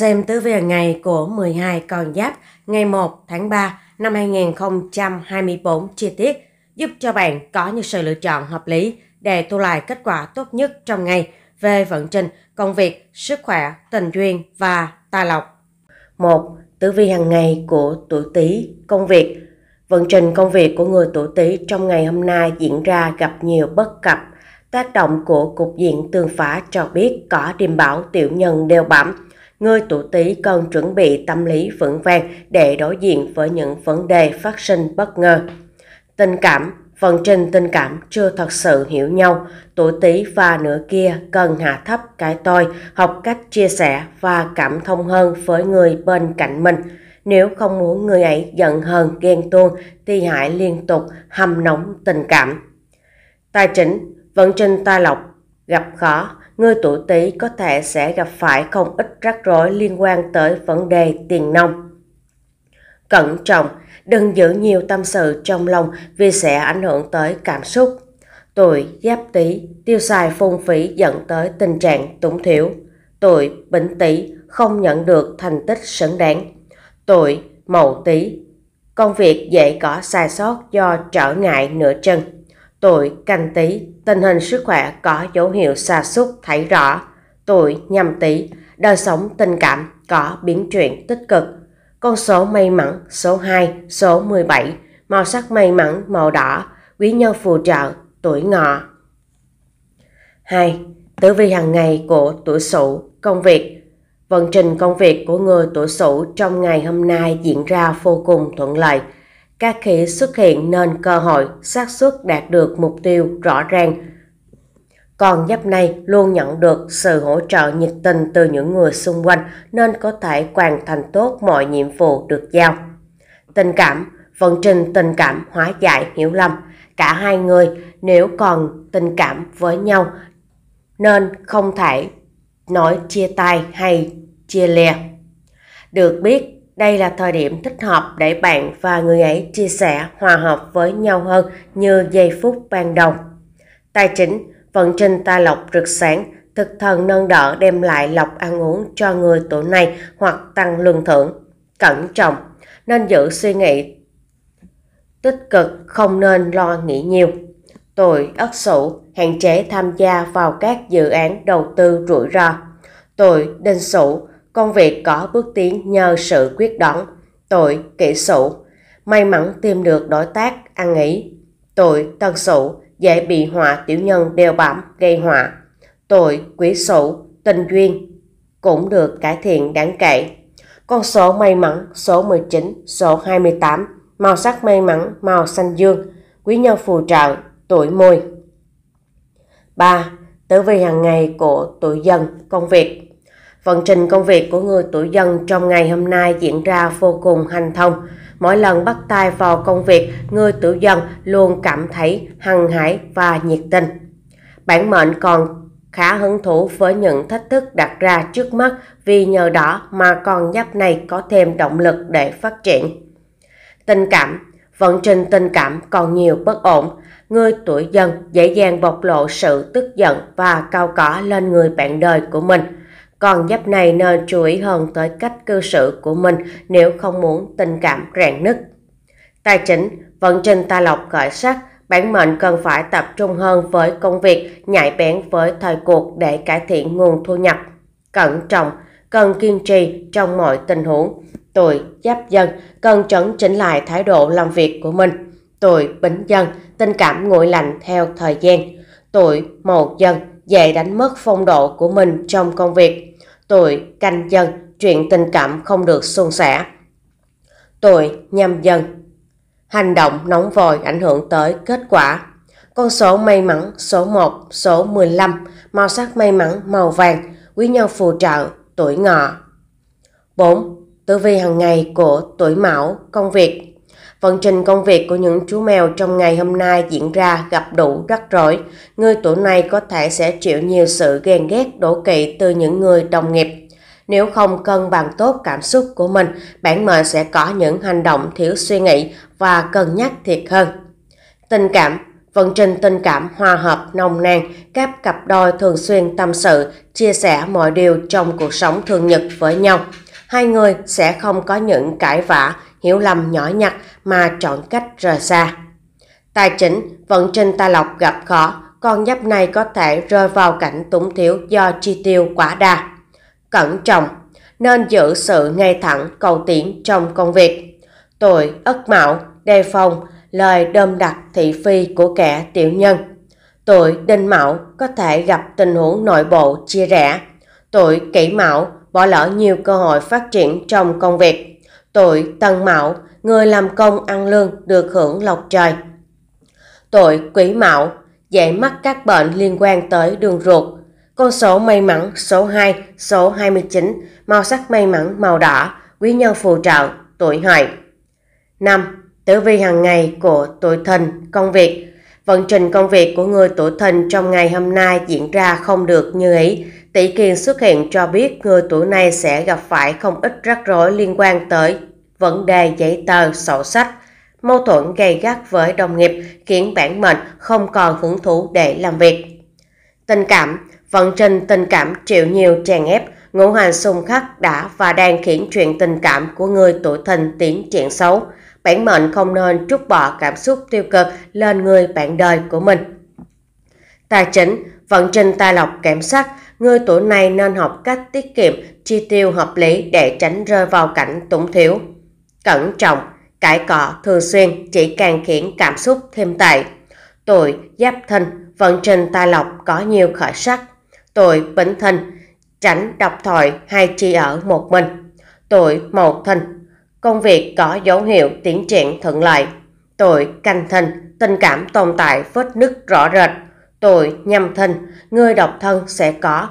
Xem tứ về ngày của 12 con giáp ngày 1 tháng 3 năm 2024 chi tiết giúp cho bạn có những sự lựa chọn hợp lý để thu lại kết quả tốt nhất trong ngày về vận trình, công việc, sức khỏe, tình duyên và tài lộc. 1. Tử vi hàng ngày của tuổi Tý, công việc. Vận trình công việc của người tuổi Tý trong ngày hôm nay diễn ra gặp nhiều bất cập. Tác động của cục diện tương phá cho biết có điềm bảo tiểu nhân đeo bám người tuổi Tý cần chuẩn bị tâm lý vững vàng để đối diện với những vấn đề phát sinh bất ngờ. Tình cảm phần trình tình cảm chưa thật sự hiểu nhau, tuổi Tý và nửa kia cần hạ thấp cái tôi, học cách chia sẻ và cảm thông hơn với người bên cạnh mình. Nếu không muốn người ấy giận hờn ghen tuông thì hãy liên tục hầm nóng tình cảm. Tài chính, vận trình tài lộc gặp khó, người tuổi Tý có thể sẽ gặp phải không ít rắc rối liên quan tới vấn đề tiền nông. Cẩn trọng, đừng giữ nhiều tâm sự trong lòng vì sẽ ảnh hưởng tới cảm xúc. Tuổi Giáp Tý tiêu xài phung phí dẫn tới tình trạng túng thiếu. Tuổi Bính Tý không nhận được thành tích xứng đáng. Tuổi Mậu Tý công việc dễ có sai sót do trở ngại nửa chân. Tuổi canh tí, tình hình sức khỏe có dấu hiệu sa sút thấy rõ. Tuổi nhâm tí, đời sống tình cảm có biến chuyển tích cực. Con số may mắn số 2, số 17, màu sắc may mắn màu đỏ, quý nhân phù trợ, tuổi ngọ. 2. Tử vi hàng ngày của tuổi Sửu, công việc. Vận trình công việc của người tuổi Sửu trong ngày hôm nay diễn ra vô cùng thuận lợi các khỉ xuất hiện nên cơ hội xác suất đạt được mục tiêu rõ ràng. còn giáp này luôn nhận được sự hỗ trợ nhiệt tình từ những người xung quanh nên có thể hoàn thành tốt mọi nhiệm vụ được giao. Tình cảm, vận trình tình cảm hóa giải hiểu lầm. Cả hai người nếu còn tình cảm với nhau nên không thể nói chia tay hay chia lìa. Được biết đây là thời điểm thích hợp để bạn và người ấy chia sẻ, hòa hợp với nhau hơn như giây phút ban đầu. Tài chính, vận trình tài lộc rực sáng, thực thần nâng đỡ đem lại lộc ăn uống cho người tuổi này hoặc tăng lương thưởng. Cẩn trọng, nên giữ suy nghĩ tích cực, không nên lo nghĩ nhiều. Tuổi Ất Sửu hạn chế tham gia vào các dự án đầu tư rủi ro. Tuổi Đinh Sửu Công việc có bước tiến nhờ sự quyết đoán, tội kỹ sụ, may mắn tìm được đối tác ăn nghỉ. tội tân sụ dễ bị họa tiểu nhân đeo bám gây họa. tội quý sụ tình duyên cũng được cải thiện đáng kể. Con số may mắn số 19, số 28, màu sắc may mắn màu xanh dương, quý nhân phù trợ tuổi môi. 3. Tử vi hàng ngày của tuổi dần công việc Vận trình công việc của người tuổi dần trong ngày hôm nay diễn ra vô cùng hành thông. Mỗi lần bắt tay vào công việc, người tuổi dần luôn cảm thấy hăng hái và nhiệt tình. Bản mệnh còn khá hứng thú với những thách thức đặt ra trước mắt vì nhờ đó mà con giáp này có thêm động lực để phát triển. Tình cảm Vận trình tình cảm còn nhiều bất ổn, người tuổi dần dễ dàng bộc lộ sự tức giận và cao cỏ lên người bạn đời của mình – con giáp này nên chú ý hơn tới cách cư xử của mình nếu không muốn tình cảm rạn nứt. Tài chính, vận trình ta lộc khởi sắc, bản mệnh cần phải tập trung hơn với công việc, nhạy bén với thời cuộc để cải thiện nguồn thu nhập. Cẩn trọng, cần kiên trì trong mọi tình huống. Tuổi giáp dân cần chấn chỉnh lại thái độ làm việc của mình. Tuổi bính dân tình cảm nguội lạnh theo thời gian. Tuổi mậu dân dễ đánh mất phong độ của mình trong công việc tuổi canh dân, chuyện tình cảm không được suôn sẻ. tuổi nhâm dân. Hành động nóng vội ảnh hưởng tới kết quả. Con số may mắn số 1, số 15, màu sắc may mắn màu vàng, quý nhân phù trợ, tuổi ngọ. 4. Tử vi hàng ngày của tuổi mão, công việc Vận trình công việc của những chú mèo trong ngày hôm nay diễn ra gặp đủ rắc rối. Người tuổi này có thể sẽ chịu nhiều sự ghen ghét đổ kỵ từ những người đồng nghiệp. Nếu không cân bằng tốt cảm xúc của mình, bản mệnh sẽ có những hành động thiếu suy nghĩ và cân nhắc thiệt hơn. Tình cảm Vận trình tình cảm hòa hợp, nồng nàn, các cặp đôi thường xuyên tâm sự, chia sẻ mọi điều trong cuộc sống thường nhật với nhau. Hai người sẽ không có những cãi vã, hiểu lầm nhỏ nhặt mà chọn cách rời xa. Tài chính, vận trình tài lộc gặp khó, con giáp này có thể rơi vào cảnh túng thiếu do chi tiêu quá đa. Cẩn trọng, nên giữ sự ngay thẳng cầu tiến trong công việc. tội ất mão, đề phòng, lời đơm đặt thị phi của kẻ tiểu nhân. tội đinh mão có thể gặp tình huống nội bộ chia rẽ. tội kỷ mão bỏ lỡ nhiều cơ hội phát triển trong công việc. Tội Tân mạo người làm công ăn lương được hưởng lộc trời. Tội Quý mạo dễ mắc các bệnh liên quan tới đường ruột. Con số may mắn số 2, số 29, màu sắc may mắn màu đỏ, quý nhân phù trợ, tuổi hợi. 5. Tử vi hàng ngày của tuổi thìn, công việc. Vận trình công việc của người tuổi thìn trong ngày hôm nay diễn ra không được như ý, Tỷ Kiên xuất hiện cho biết người tuổi này sẽ gặp phải không ít rắc rối liên quan tới vấn đề giấy tờ, sổ sách. Mâu thuẫn gay gắt với đồng nghiệp khiến bản mệnh không còn hứng thú để làm việc. Tình cảm Vận trình tình cảm chịu nhiều chèn ép, ngũ hành xung khắc đã và đang khiến chuyện tình cảm của người tuổi thìn tiến triển xấu. Bản mệnh không nên trút bỏ cảm xúc tiêu cực lên người bạn đời của mình. Tài chính, vận trình tài lộc kém sắc, người tuổi này nên học cách tiết kiệm, chi tiêu hợp lý để tránh rơi vào cảnh túng thiếu. Cẩn trọng, cãi cọ thường xuyên chỉ càng khiến cảm xúc thêm tệ. Tuổi giáp thìn, vận trình tài lộc có nhiều khởi sắc. Tuổi bính thìn, tránh đọc thoại hay chỉ ở một mình. Tuổi mậu thìn, công việc có dấu hiệu tiến triển thuận lợi. Tuổi canh thìn, tình cảm tồn tại vết nứt rõ rệt tuổi nhâm thân, người độc thân sẽ có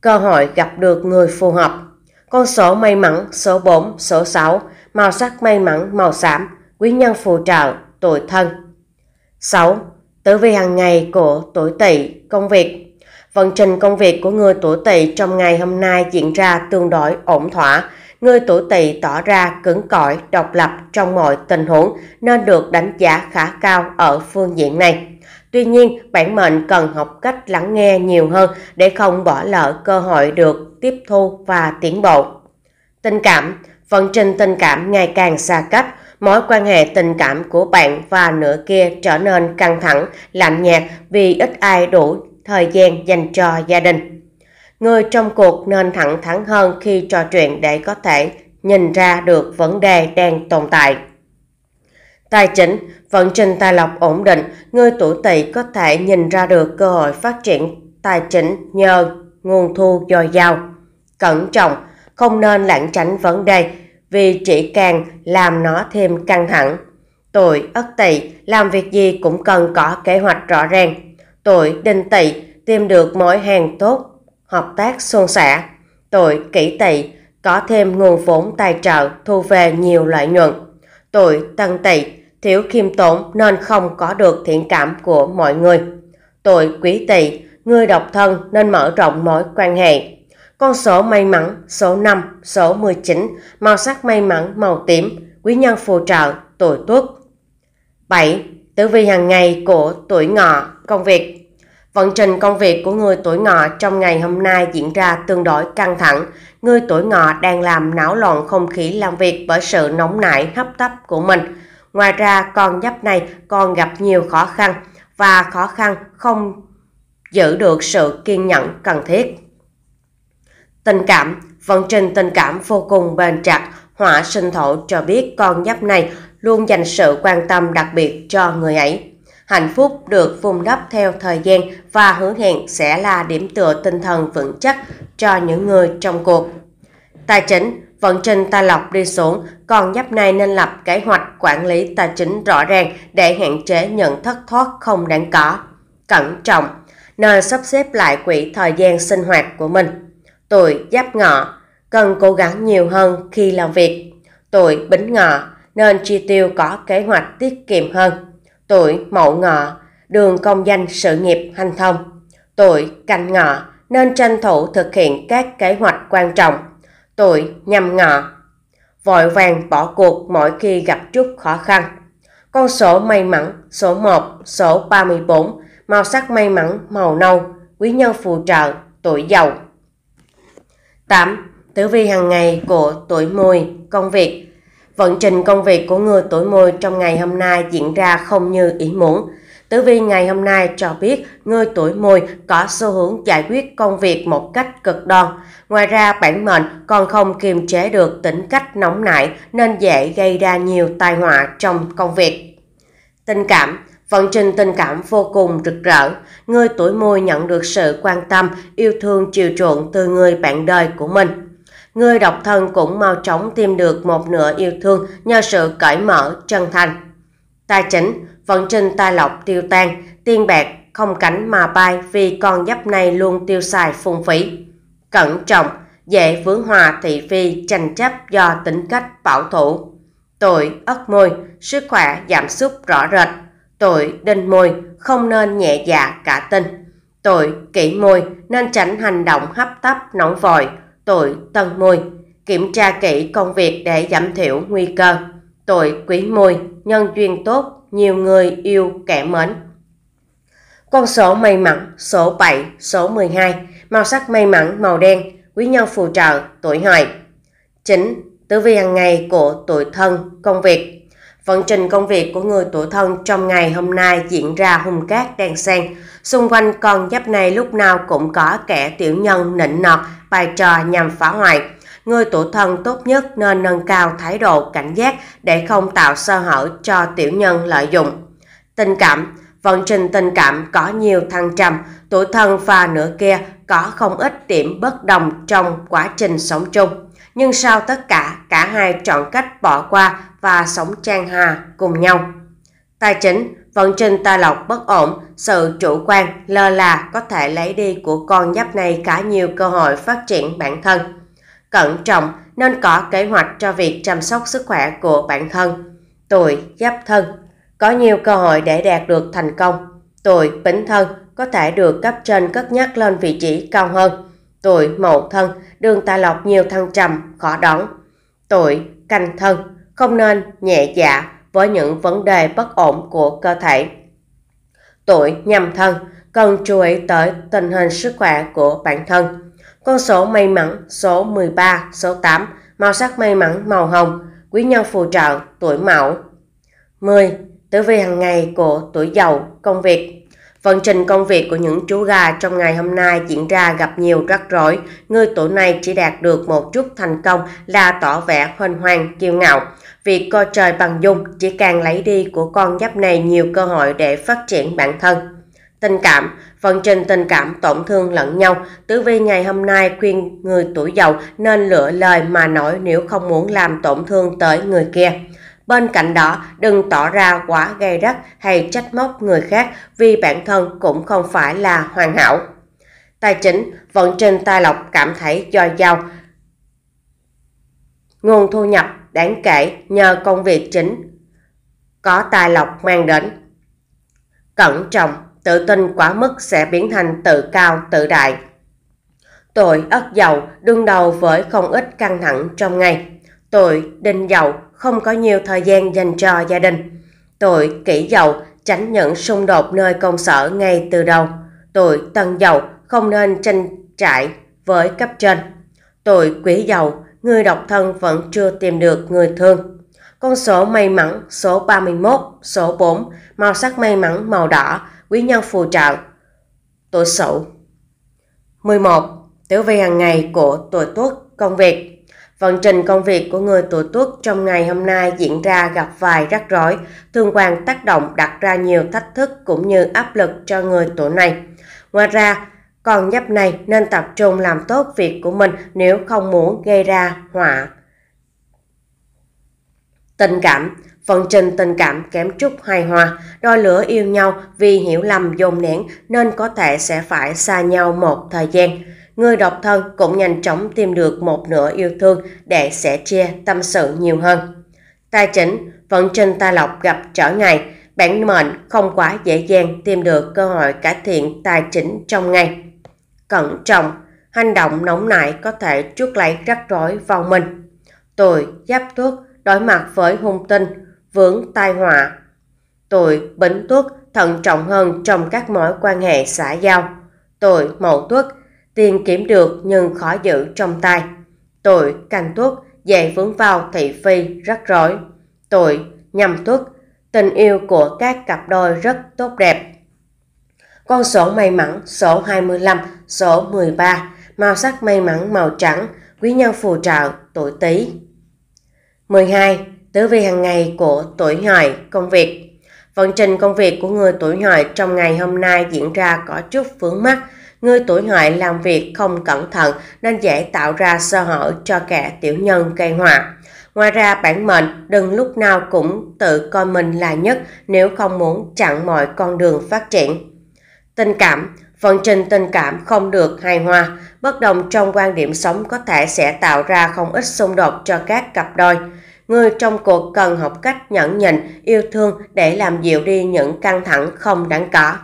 cơ hội gặp được người phù hợp. Con số may mắn số 4, số 6, màu sắc may mắn màu xám, quý nhân phù trợ, tuổi thân. 6. Tử vi hàng ngày của tuổi tỵ, công việc. Vận trình công việc của người tuổi tỵ trong ngày hôm nay diễn ra tương đối ổn thỏa. Người tuổi tỵ tỏ ra cứng cỏi, độc lập trong mọi tình huống nên được đánh giá khá cao ở phương diện này. Tuy nhiên, bản mệnh cần học cách lắng nghe nhiều hơn để không bỏ lỡ cơ hội được tiếp thu và tiến bộ. Tình cảm phần trình tình cảm ngày càng xa cách, mối quan hệ tình cảm của bạn và nửa kia trở nên căng thẳng, lạnh nhạt vì ít ai đủ thời gian dành cho gia đình. Người trong cuộc nên thẳng thắn hơn khi trò chuyện để có thể nhìn ra được vấn đề đang tồn tại. Tài chính, vận trình tài lộc ổn định, người tuổi tỵ có thể nhìn ra được cơ hội phát triển tài chính nhờ nguồn thu dồi dào. Cẩn trọng, không nên lãng tránh vấn đề vì chỉ càng làm nó thêm căng thẳng. Tuổi ất tỵ làm việc gì cũng cần có kế hoạch rõ ràng. Tuổi đinh tỵ tìm được mối hàng tốt, hợp tác suôn sẻ. Tuổi kỷ tỵ có thêm nguồn vốn tài trợ thu về nhiều lợi nhuận. Tuổi tân tỵ thiếu khiêm tốn nên không có được thiện cảm của mọi người. Tuổi quý tỵ, người độc thân nên mở rộng mối quan hệ. Con số may mắn số 5, số 19, màu sắc may mắn màu tím, quý nhân phù trợ, tuổi tuất. 7. Tử vi hàng ngày của tuổi ngọ, công việc. Vận trình công việc của người tuổi ngọ trong ngày hôm nay diễn ra tương đối căng thẳng. Người tuổi ngọ đang làm náo loạn không khí làm việc bởi sự nóng nảy hấp tấp của mình. Ngoài ra, con giáp này còn gặp nhiều khó khăn và khó khăn không giữ được sự kiên nhẫn cần thiết. Tình cảm Vận trình tình cảm vô cùng bền chặt, họa sinh thổ cho biết con giáp này luôn dành sự quan tâm đặc biệt cho người ấy. Hạnh phúc được vun đắp theo thời gian và hứa hẹn sẽ là điểm tựa tinh thần vững chắc cho những người trong cuộc. Tài chính Vận trình ta lọc đi xuống, còn giáp này nên lập kế hoạch quản lý tài chính rõ ràng để hạn chế nhận thất thoát không đáng có. Cẩn trọng, nơi sắp xếp lại quỹ thời gian sinh hoạt của mình. Tuổi giáp ngọ, cần cố gắng nhiều hơn khi làm việc. Tuổi bính ngọ, nên chi tiêu có kế hoạch tiết kiệm hơn. Tuổi mậu ngọ, đường công danh sự nghiệp hanh thông. Tuổi canh ngọ, nên tranh thủ thực hiện các kế hoạch quan trọng Tôi nhằm ngọ, vội vàng bỏ cuộc mỗi khi gặp chút khó khăn. Con số may mắn số 1, số 34, màu sắc may mắn màu nâu, quý nhân phù trợ, tuổi giàu. 8. Tử vi hàng ngày của tuổi mùi, công việc. Vận trình công việc của người tuổi mùi trong ngày hôm nay diễn ra không như ý muốn, Tử Vi ngày hôm nay cho biết người tuổi mùi có xu hướng giải quyết công việc một cách cực đoan. Ngoài ra bản mệnh còn không kiềm chế được tính cách nóng nảy nên dễ gây ra nhiều tai họa trong công việc. Tình cảm Vận trình tình cảm vô cùng rực rỡ, người tuổi mùi nhận được sự quan tâm, yêu thương chiều chuộng từ người bạn đời của mình. Người độc thân cũng mau chóng tìm được một nửa yêu thương nhờ sự cởi mở, chân thành tài chính, vận trình tài lộc tiêu tan, tiền bạc không cánh mà bay vì con giáp này luôn tiêu xài phung phí. Cẩn trọng, dễ vướng hòa thị phi tranh chấp do tính cách bảo thủ. Tuổi ất môi, sức khỏe giảm sút rõ rệt. Tuổi đinh môi, không nên nhẹ dạ cả tin. Tuổi kỷ môi, nên tránh hành động hấp tấp nóng vội. Tuổi tân môi, kiểm tra kỹ công việc để giảm thiểu nguy cơ. Tuổi quý mùi, nhân duyên tốt, nhiều người yêu kẻ mến. Con số may mắn, số 7, số 12, màu sắc may mắn màu đen, quý nhân phù trợ, tuổi hợi. Chính Tử vi hàng ngày của tuổi thân, công việc. Vận trình công việc của người tuổi thân trong ngày hôm nay diễn ra hùng cát đèn sen Xung quanh con giáp này lúc nào cũng có kẻ tiểu nhân nịnh nọt, bài trò nhằm phá hoại. Người tuổi thân tốt nhất nên nâng cao thái độ cảnh giác để không tạo sơ hở cho tiểu nhân lợi dụng. Tình cảm Vận trình tình cảm có nhiều thăng trầm, tuổi thân và nửa kia có không ít điểm bất đồng trong quá trình sống chung. Nhưng sau tất cả, cả hai chọn cách bỏ qua và sống trang hòa cùng nhau. Tài chính, vận trình tài lộc bất ổn, sự chủ quan, lơ là có thể lấy đi của con giáp này cả nhiều cơ hội phát triển bản thân cẩn trọng nên có kế hoạch cho việc chăm sóc sức khỏe của bản thân. Tuổi giáp thân có nhiều cơ hội để đạt được thành công. Tuổi bính thân có thể được cấp trên cất nhắc lên vị trí cao hơn. Tuổi mậu thân đường tài lộc nhiều thăng trầm, khó đón. Tuổi canh thân không nên nhẹ dạ với những vấn đề bất ổn của cơ thể. Tuổi nhâm thân cần chú ý tới tình hình sức khỏe của bản thân. Con số may mắn số 13, số 8, màu sắc may mắn màu hồng, quý nhân phù trợ, tuổi mão. 10. Tử vi hàng ngày của tuổi giàu, công việc. phần trình công việc của những chú gà trong ngày hôm nay diễn ra gặp nhiều rắc rối. Người tuổi này chỉ đạt được một chút thành công là tỏ vẻ huênh hoang, kiêu ngạo. Việc coi trời bằng dung chỉ càng lấy đi của con giáp này nhiều cơ hội để phát triển bản thân. Tình cảm, Phần trình tình cảm tổn thương lẫn nhau, Tứ Vi ngày hôm nay khuyên người tuổi Dậu nên lựa lời mà nói nếu không muốn làm tổn thương tới người kia. Bên cạnh đó, đừng tỏ ra quá gây rắc hay trách móc người khác vì bản thân cũng không phải là hoàn hảo. Tài chính, vận trình tài lộc cảm thấy dồi dào. Nguồn thu nhập đáng kể nhờ công việc chính có tài lộc mang đến. Cẩn trọng tự tin quá mức sẽ biến thành tự cao tự đại. Tôi ất dậu đương đầu với không ít căng thẳng trong ngày. Tôi đinh dậu không có nhiều thời gian dành cho gia đình. Tôi kỷ dậu tránh những xung đột nơi công sở ngay từ đầu. Tôi tân dậu không nên tranh trại với cấp trên. Tôi quý dậu, người độc thân vẫn chưa tìm được người thương. Con số may mắn số 31, số 4, màu sắc may mắn màu đỏ Quý nhân phù trợ, tuổi sửu. 11. tiểu vi hàng ngày của tuổi tuất công việc. Vận trình công việc của người tuổi tuất trong ngày hôm nay diễn ra gặp vài rắc rối, tương quan tác động đặt ra nhiều thách thức cũng như áp lực cho người tuổi này. Ngoài ra, con nhấp này nên tập trung làm tốt việc của mình nếu không muốn gây ra họa. Tình cảm Vận trình tình cảm kém chút hài hòa, đôi lửa yêu nhau vì hiểu lầm dồn nén nên có thể sẽ phải xa nhau một thời gian. Người độc thân cũng nhanh chóng tìm được một nửa yêu thương để sẻ chia tâm sự nhiều hơn. Tài chính, vận trình tài lộc gặp trở ngại, bản mệnh không quá dễ dàng tìm được cơ hội cải thiện tài chính trong ngày. Cẩn trọng, hành động nóng nảy có thể chuốc lấy rắc rối vào mình. Tuổi, giáp tuất đối mặt với hung tinh, vướng tai họa. Tôi bính tuất thận trọng hơn trong các mối quan hệ xã giao. Tôi mậu tuất tiền kiếm được nhưng khó giữ trong tay. Tôi canh tuất dễ vướng vào thị phi rắc rối. Tôi nhâm tuất tình yêu của các cặp đôi rất tốt đẹp. Con số may mắn số 25, số 13, màu sắc may mắn màu trắng, quý nhân phù trợ, tuổi Tý. 12. Tử vi hàng ngày của tuổi hợi công việc Vận trình công việc của người tuổi hợi trong ngày hôm nay diễn ra có chút vướng mắt. Người tuổi hợi làm việc không cẩn thận nên dễ tạo ra sơ hở cho kẻ tiểu nhân gây họa. Ngoài ra bản mệnh đừng lúc nào cũng tự coi mình là nhất nếu không muốn chặn mọi con đường phát triển. Tình cảm Vận trình tình cảm không được hài hòa, bất đồng trong quan điểm sống có thể sẽ tạo ra không ít xung đột cho các cặp đôi. Người trong cuộc cần học cách nhẫn nhịn, yêu thương để làm dịu đi những căng thẳng không đáng có.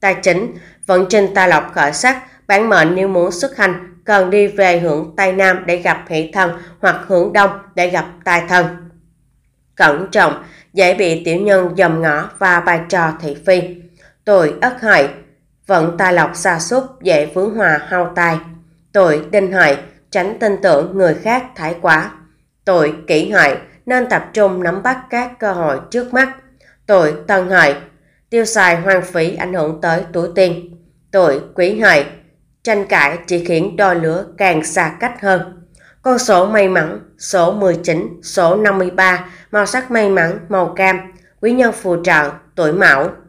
Tài chính, vận trình tài lộc khởi sắc, bản mệnh nếu muốn xuất hành, cần đi về hướng Tây Nam để gặp hỷ thần hoặc hướng Đông để gặp tài thần. Cẩn trọng, dễ bị tiểu nhân dòm ngõ và bài trò thị phi. Tuổi ất hại vận tài lộc xa xúc dễ vướng hòa hao tài. Tuổi đinh hại tránh tin tưởng người khác thái quá tội kỹ hại nên tập trung nắm bắt các cơ hội trước mắt. tội tân hại tiêu xài hoang phí ảnh hưởng tới tuổi tiền. tội quý hại tranh cãi chỉ khiến đôi lửa càng xa cách hơn. Con số may mắn, số 19, số 53, màu sắc may mắn, màu cam, quý nhân phù trợ, tuổi mão.